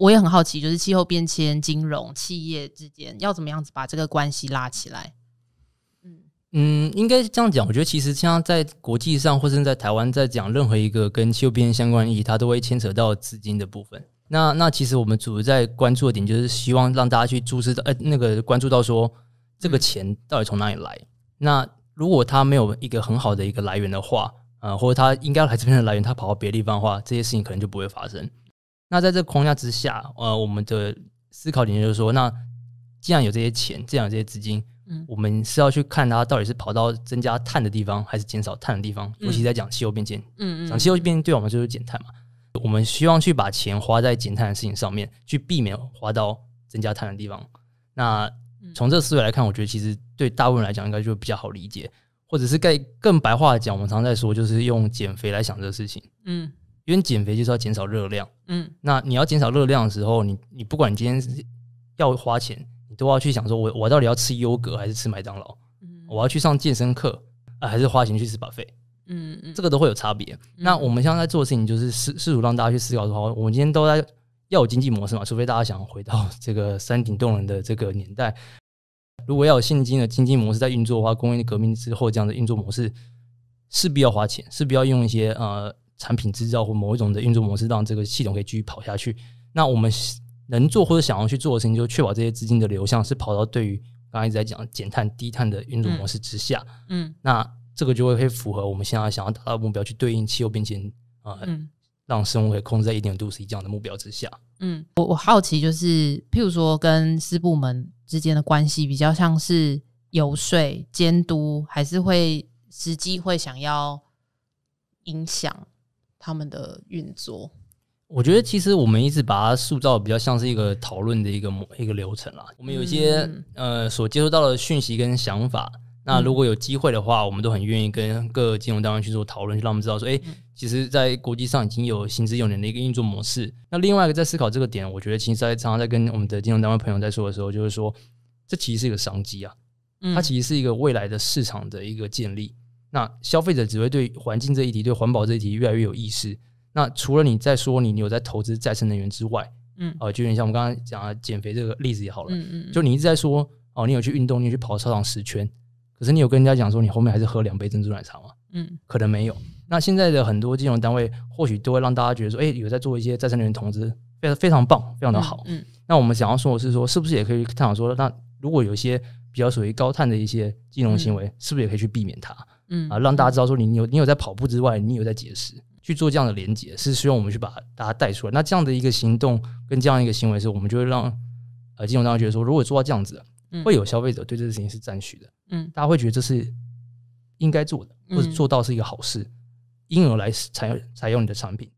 我也很好奇，就是气候变迁、金融、企业之间要怎么样子把这个关系拉起来？嗯嗯，应该是这样讲。我觉得其实像在国际上，或者在台湾，在讲任何一个跟气候变迁相关议题，它都会牵扯到资金的部分。那那其实我们主要在关注的点，就是希望让大家去注视到，呃，那个关注到说这个钱到底从哪里来。那如果他没有一个很好的一个来源的话，啊，或者他应该来这边的来源，他跑到别的地方的话，这些事情可能就不会发生。那在这框架之下，呃，我们的思考点就是说，那既然有这些钱，这样这些资金，嗯，我们是要去看它到底是跑到增加碳的地方，还是减少碳的地方。尤其在讲气候变迁，嗯嗯，讲气候变迁对我们就是减碳嘛。我们希望去把钱花在减碳的事情上面，去避免花到增加碳的地方。那从这个思维来看，我觉得其实对大部分人来讲，应该就比较好理解。或者是更更白话讲，我们常在说，就是用减肥来想这个事情，嗯。因为减肥就是要减少热量，嗯，那你要减少热量的时候，你你不管你今天要花钱，你都要去想说，我我到底要吃优格还是吃麦当劳？嗯，我要去上健身课还是花钱去吃 buffet？嗯这个都会有差别。那我们现在在做的事情就是试试图让大家去思考的话，我们今天都在要有经济模式嘛，除非大家想回到这个山顶洞人的这个年代。如果要有现金的经济模式在运作的话，工业革命之后这样的运作模式势必要花钱，势必要用一些呃。产品制造或某一种的运作模式，让这个系统可以继续跑下去。那我们能做或者想要去做的事情，就确保这些资金的流向是跑到对于刚刚一直在讲减碳、低碳的运作模式之下。嗯，那这个就会可以符合我们现在想要达到目标，去对应气候变迁啊，让生物可以控制在一点度 C 这样的目标之下。嗯，我我好奇就是，譬如说跟四部门之间的关系，比较像是游说、监督，还是会实际会想要影响？他们的运作，我觉得其实我们一直把它塑造比较像是一个讨论的一个模一个流程啦。我们有一些呃所接收到的讯息跟想法，那如果有机会的话，我们都很愿意跟各金融单位去做讨论，就让我们知道说，哎，其实，在国际上已经有薪资六年的一个运作模式。那另外一个在思考这个点，我觉得其实在常常在跟我们的金融单位朋友在说的时候，就是说，这其实是一个商机啊，它其实是一个未来的市场的一个建立。那消费者只会对环境这一题、对环保这一题越来越有意识。那除了你在说你有在投资再生能源之外，嗯，啊，就有点像我们刚刚讲的减肥这个例子也好了，嗯嗯，就你一直在说，哦，你有去运动，你去跑操场十圈，可是你有跟人家讲说你后面还是喝两杯珍珠奶茶吗？嗯，可能没有。那现在的很多金融单位或许都会让大家觉得说，哎，有在做一些再生能源投资，非非常棒，非常的好。嗯，那我们想要说的是，说是不是也可以探讨说，那如果有一些比较属于高碳的一些金融行为，是不是也可以去避免它？嗯啊，让大家知道说你你有你有在跑步之外，你有在节食去做这样的连接，是希望我们去把大家带出来。那这样的一个行动跟这样一个行为，是我们就会让呃金融大家觉得说，如果做到这样子，会有消费者对这件事情是赞许的。嗯，大家会觉得这是应该做的，或者做到是一个好事，因而来采用采用你的产品。